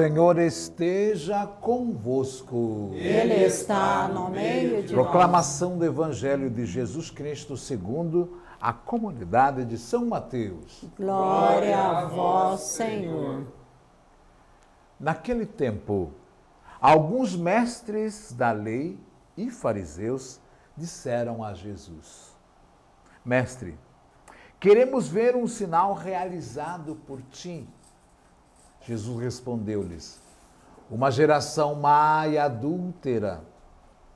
Senhor esteja convosco. Ele está no meio de Proclamação do Evangelho de Jesus Cristo segundo a comunidade de São Mateus. Glória a vós, Senhor. Naquele tempo, alguns mestres da lei e fariseus disseram a Jesus: Mestre, queremos ver um sinal realizado por ti. Jesus respondeu-lhes: Uma geração má e adúltera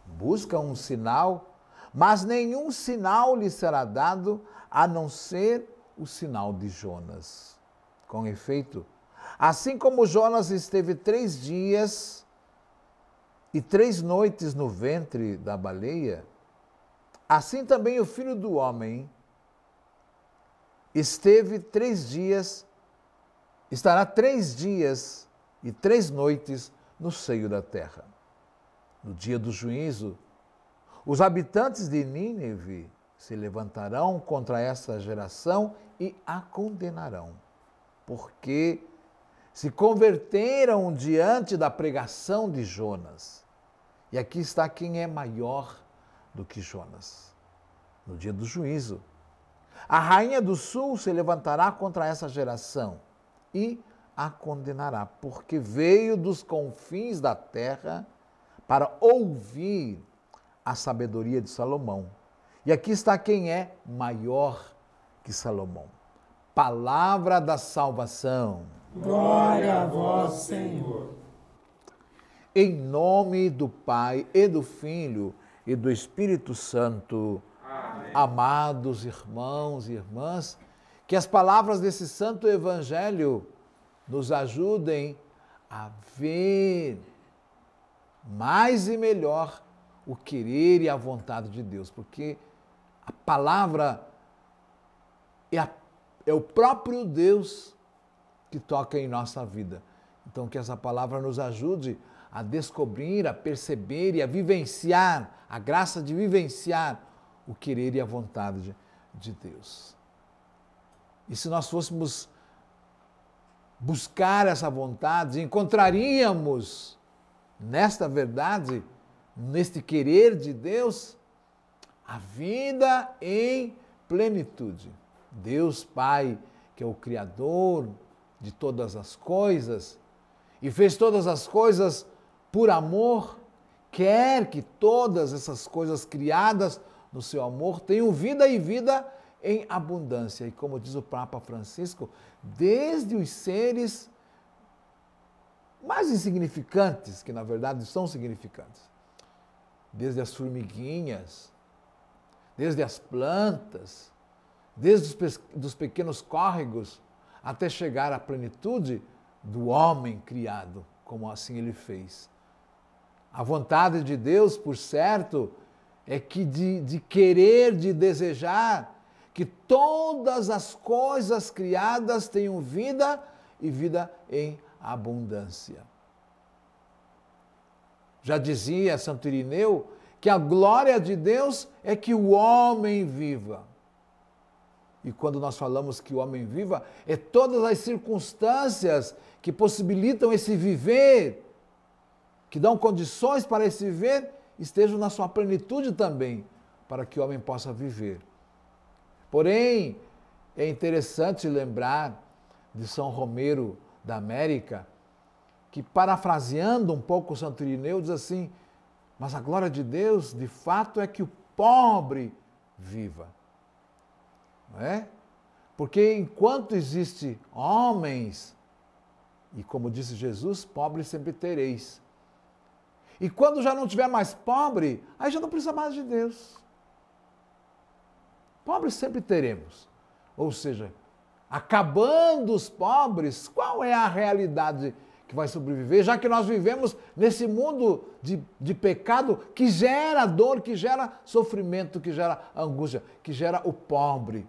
busca um sinal, mas nenhum sinal lhe será dado a não ser o sinal de Jonas. Com efeito, assim como Jonas esteve três dias e três noites no ventre da baleia, assim também o filho do homem esteve três dias estará três dias e três noites no seio da terra. No dia do juízo, os habitantes de Nínive se levantarão contra essa geração e a condenarão, porque se converteram diante da pregação de Jonas. E aqui está quem é maior do que Jonas. No dia do juízo, a rainha do sul se levantará contra essa geração e a condenará, porque veio dos confins da terra para ouvir a sabedoria de Salomão. E aqui está quem é maior que Salomão. Palavra da salvação. Glória a vós, Senhor. Em nome do Pai e do Filho e do Espírito Santo, Amém. amados irmãos e irmãs, que as palavras desse santo evangelho nos ajudem a ver mais e melhor o querer e a vontade de Deus, porque a palavra é, a, é o próprio Deus que toca em nossa vida. Então, que essa palavra nos ajude a descobrir, a perceber e a vivenciar a graça de vivenciar o querer e a vontade de Deus. E se nós fôssemos buscar essa vontade, encontraríamos nesta verdade, neste querer de Deus, a vida em plenitude. Deus Pai, que é o Criador de todas as coisas e fez todas as coisas por amor, quer que todas essas coisas criadas no seu amor tenham vida e vida em abundância. E como diz o Papa Francisco, desde os seres mais insignificantes, que na verdade são significantes, desde as formiguinhas, desde as plantas, desde os dos pequenos córregos, até chegar à plenitude do homem criado, como assim ele fez. A vontade de Deus, por certo, é que de, de querer, de desejar, que todas as coisas criadas tenham vida e vida em abundância. Já dizia Santo Irineu que a glória de Deus é que o homem viva. E quando nós falamos que o homem viva, é todas as circunstâncias que possibilitam esse viver, que dão condições para esse viver, estejam na sua plenitude também, para que o homem possa viver Porém, é interessante lembrar de São Romero da América, que parafraseando um pouco Santo Irineu, diz assim: Mas a glória de Deus, de fato, é que o pobre viva. Não é? Porque enquanto existe homens, e como disse Jesus, pobre sempre tereis. E quando já não tiver mais pobre, aí já não precisa mais de Deus. Pobres sempre teremos. Ou seja, acabando os pobres, qual é a realidade que vai sobreviver? Já que nós vivemos nesse mundo de, de pecado que gera dor, que gera sofrimento, que gera angústia, que gera o pobre.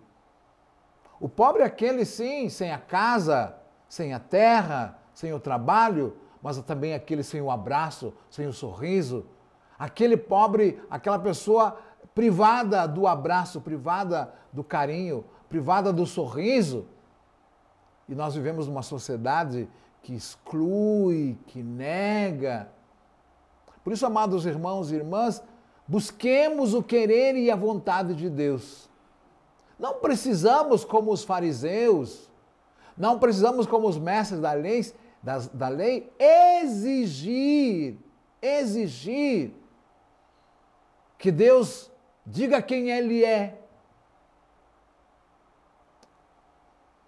O pobre é aquele, sim, sem a casa, sem a terra, sem o trabalho, mas é também aquele sem o abraço, sem o sorriso. Aquele pobre, aquela pessoa privada do abraço, privada do carinho, privada do sorriso. E nós vivemos numa sociedade que exclui, que nega. Por isso, amados irmãos e irmãs, busquemos o querer e a vontade de Deus. Não precisamos, como os fariseus, não precisamos, como os mestres da lei, da, da lei exigir, exigir que Deus Diga quem ele é.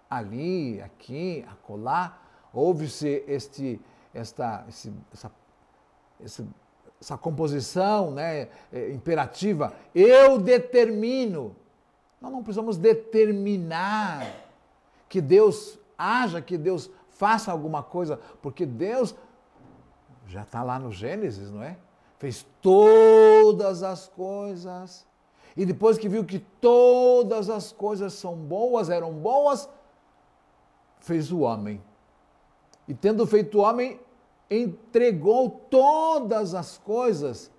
Ali, aqui, acolá, ouve-se este, esta, esse, essa, essa, essa composição né, é, imperativa. Eu determino. Nós não precisamos determinar que Deus haja, que Deus faça alguma coisa, porque Deus já está lá no Gênesis, não é? fez todas as coisas. E depois que viu que todas as coisas são boas, eram boas, fez o homem. E tendo feito o homem, entregou todas as coisas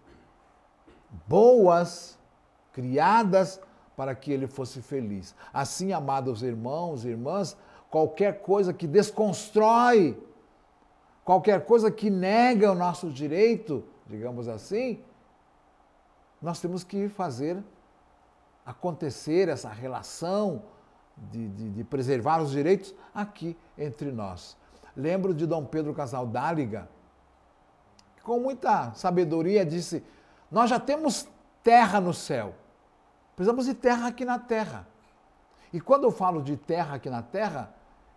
boas criadas para que ele fosse feliz. Assim, amados irmãos e irmãs, qualquer coisa que desconstrói, qualquer coisa que nega o nosso direito, digamos assim, nós temos que fazer acontecer essa relação de, de, de preservar os direitos aqui entre nós. Lembro de Dom Pedro Casaldáliga, que com muita sabedoria disse: Nós já temos terra no céu, precisamos de terra aqui na terra. E quando eu falo de terra aqui na terra,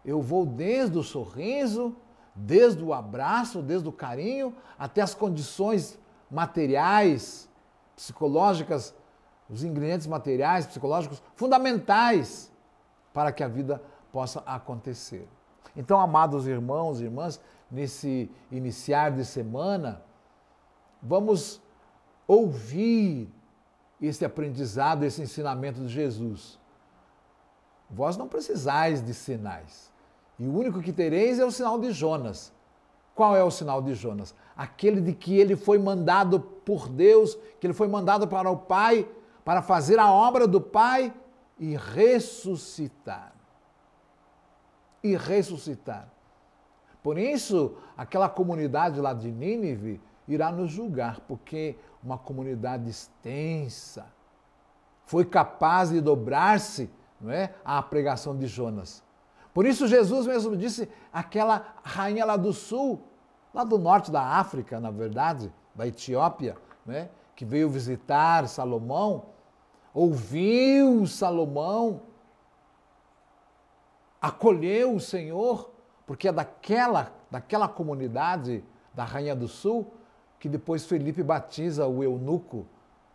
eu vou desde o sorriso desde o abraço, desde o carinho, até as condições materiais, psicológicas, os ingredientes materiais, psicológicos fundamentais para que a vida possa acontecer. Então, amados irmãos e irmãs, nesse iniciar de semana, vamos ouvir esse aprendizado, esse ensinamento de Jesus. Vós não precisais de sinais. E o único que tereis é o sinal de Jonas. Qual é o sinal de Jonas? Aquele de que ele foi mandado por Deus, que ele foi mandado para o Pai, para fazer a obra do Pai e ressuscitar. E ressuscitar. Por isso, aquela comunidade lá de Nínive irá nos julgar, porque uma comunidade extensa foi capaz de dobrar-se não é, à pregação de Jonas. Por isso Jesus mesmo disse, aquela rainha lá do sul, lá do norte da África, na verdade, da Etiópia, né, que veio visitar Salomão, ouviu Salomão, acolheu o Senhor, porque é daquela, daquela comunidade da Rainha do Sul que depois Felipe batiza o eunuco,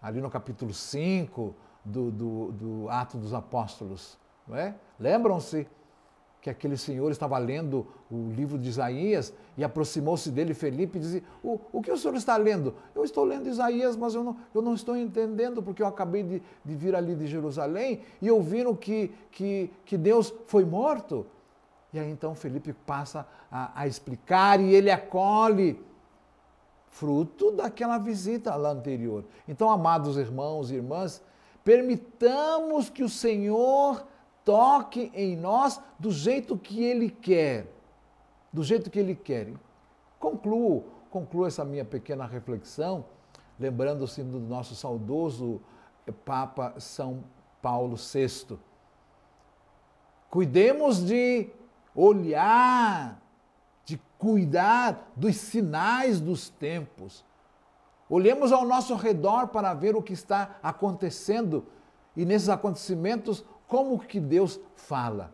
ali no capítulo 5 do, do, do Ato dos Apóstolos. né? Lembram-se? que aquele senhor estava lendo o livro de Isaías e aproximou-se dele Felipe e disse: o, o que o senhor está lendo? Eu estou lendo Isaías, mas eu não, eu não estou entendendo porque eu acabei de, de vir ali de Jerusalém e ouviram que, que, que Deus foi morto. E aí então Felipe passa a, a explicar e ele acolhe fruto daquela visita lá anterior. Então, amados irmãos e irmãs, permitamos que o Senhor toque em nós do jeito que Ele quer. Do jeito que Ele quer. Concluo, concluo essa minha pequena reflexão, lembrando-se do nosso saudoso Papa São Paulo VI. Cuidemos de olhar, de cuidar dos sinais dos tempos. Olhemos ao nosso redor para ver o que está acontecendo e nesses acontecimentos como que Deus fala?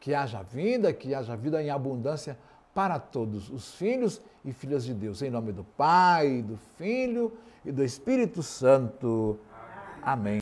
Que haja vida, que haja vida em abundância para todos os filhos e filhas de Deus. Em nome do Pai, do Filho e do Espírito Santo. Amém.